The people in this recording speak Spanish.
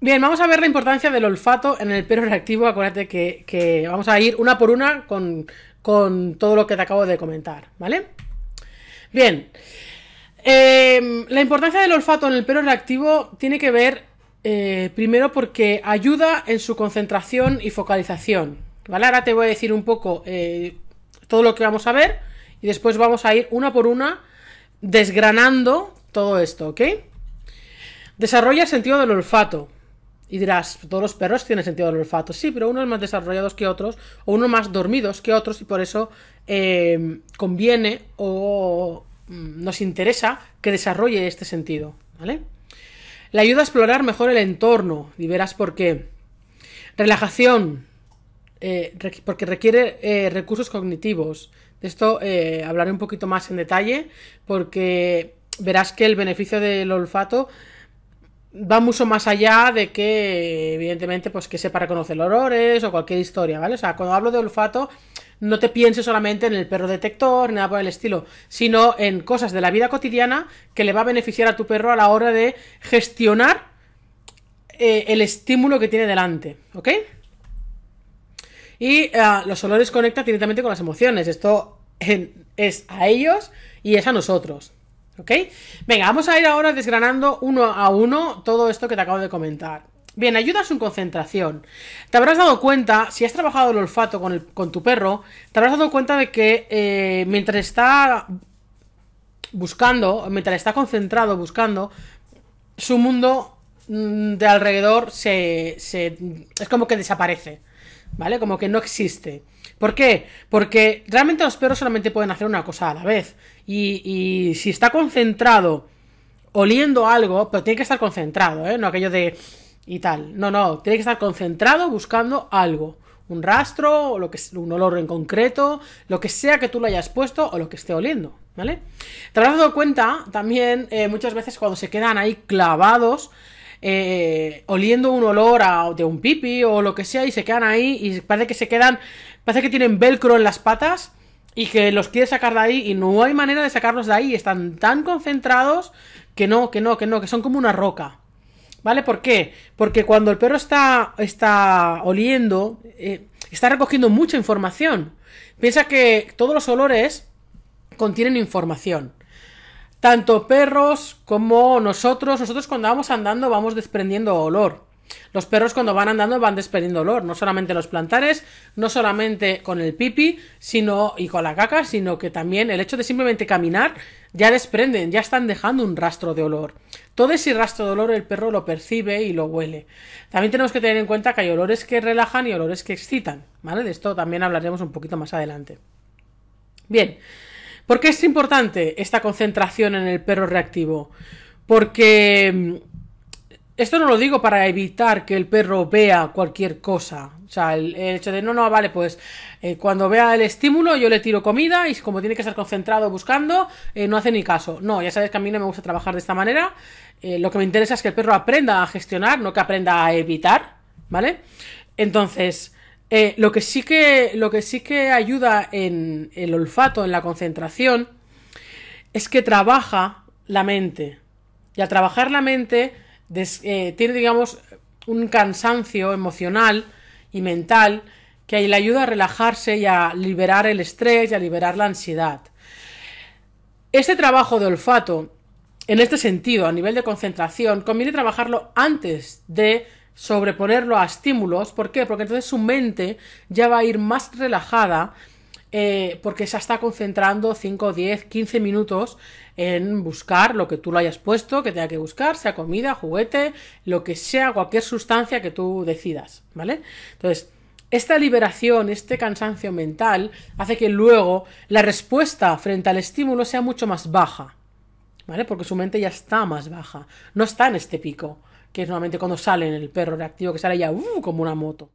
Bien, vamos a ver la importancia del olfato en el pelo reactivo. Acuérdate que, vamos a ir una por una con, todo lo que te acabo de comentar, ¿vale? Bien, em, la importancia del olfato en el pelo reactivo tiene que ver eh, primero porque ayuda en su concentración y focalización, ¿vale? Ahora te voy a decir un poco eh, todo lo que vamos a ver y después vamos a ir una por una desgranando todo esto, ¿ok? Desarrolla el sentido del olfato. Y dirás, todos los perros tienen sentido del olfato. Sí, pero unos más desarrollados que otros, o unos más dormidos que otros, y por eso em, conviene o mm, nos interesa que desarrolle este sentido. Le ayuda a explorar mejor el entorno, y verás por qué. Relajación, eh, porque requiere eh, recursos cognitivos. De esto eh, hablaré un poquito más en detalle, porque verás que el beneficio del olfato va mucho más allá de que, evidentemente, pues que sepa reconocer olores o cualquier historia, ¿vale? O sea, cuando hablo de olfato, no te pienses solamente en el perro detector, ni nada por el estilo, sino en cosas de la vida cotidiana que le va a beneficiar a tu perro a la hora de gestionar eh, el estímulo que tiene delante, ¿ok? Y eh, los olores conectan directamente con las emociones. Esto es a ellos y es a nosotros. ¿Ok? Venga, vamos a ir ahora desgranando uno a uno todo esto que te acabo de comentar. Bien, ayuda a su concentración. Te habrás dado cuenta, si has trabajado el olfato con, tu perro, te habrás dado cuenta de que eh, mientras está buscando, mientras está concentrado buscando, su mundo Mm, de alrededor se, se, es como que desaparece, ¿vale? Como que no existe. ¿Por qué? Porque realmente los perros solamente pueden hacer una cosa a la vez. Y, si está concentrado oliendo algo, pero tiene que estar concentrado, ¿eh? No aquello de... y tal. No, no, tiene que estar concentrado buscando algo un rastro, o lo que, un olor en concreto, lo que sea que tú lo hayas puesto o lo que esté oliendo, ¿vale? Te habrás dado cuenta también eh, muchas veces cuando se quedan ahí clavados eh, oliendo un olor a, de un pipi o lo que sea y se quedan ahí y parece que se quedan, parece que tienen velcro en las patas y que los quiere sacar de ahí y no hay manera de sacarlos de ahí, están tan concentrados que no, que no, que no, que son como una roca. ¿Vale? ¿Por qué? Porque cuando el perro está, está oliendo, eh, está recogiendo mucha información. Piensa que todos los olores contienen información. Tanto perros como nosotros, nosotros cuando vamos andando vamos desprendiendo olor. Los perros cuando van andando van desprendiendo olor, no solamente los plantares, no solamente con el pipi, sino y con la caca, sino que también el hecho de simplemente caminar ya desprenden, ya están dejando un rastro de olor. Todo ese rastro de olor el perro lo percibe y lo huele. También tenemos que tener en cuenta que hay olores que relajan y olores que excitan, ¿vale? De esto también hablaremos un poquito más adelante. Bien, ¿Por qué es importante esta concentración en el perro reactivo? Porque mm, esto no lo digo para evitar que el perro vea cualquier cosa. O sea, el, hecho de no, no, vale, pues eh, cuando vea el estímulo yo le tiro comida y como tiene que estar concentrado buscando, eh, no hace ni caso. No, ya sabes que a mí no me gusta trabajar de esta manera. Eh, lo que me interesa es que el perro aprenda a gestionar, no que aprenda a evitar, ¿vale? Entonces, eh, lo, que sí que, lo que sí que ayuda en el olfato, en la concentración, es que trabaja la mente. Y al trabajar la mente, eh, tiene, digamos, un cansancio emocional y mental que le ayuda a relajarse y a liberar el estrés y a liberar la ansiedad. Este trabajo de olfato, en este sentido, a nivel de concentración, conviene trabajarlo antes de sobreponerlo a estímulos. ¿Por qué? Porque entonces su mente ya va a ir más relajada eh, porque se está concentrando 5, 10, 15 minutos en buscar lo que tú lo hayas puesto, que tenga que buscar, sea comida, juguete, lo que sea, cualquier sustancia que tú decidas, ¿vale? Entonces, esta liberación, este cansancio mental, hace que luego la respuesta frente al estímulo sea mucho más baja, ¿vale? Porque su mente ya está más baja, no está en este pico que es normalmente cuando sale el perro reactivo que sale ya uh, como una moto.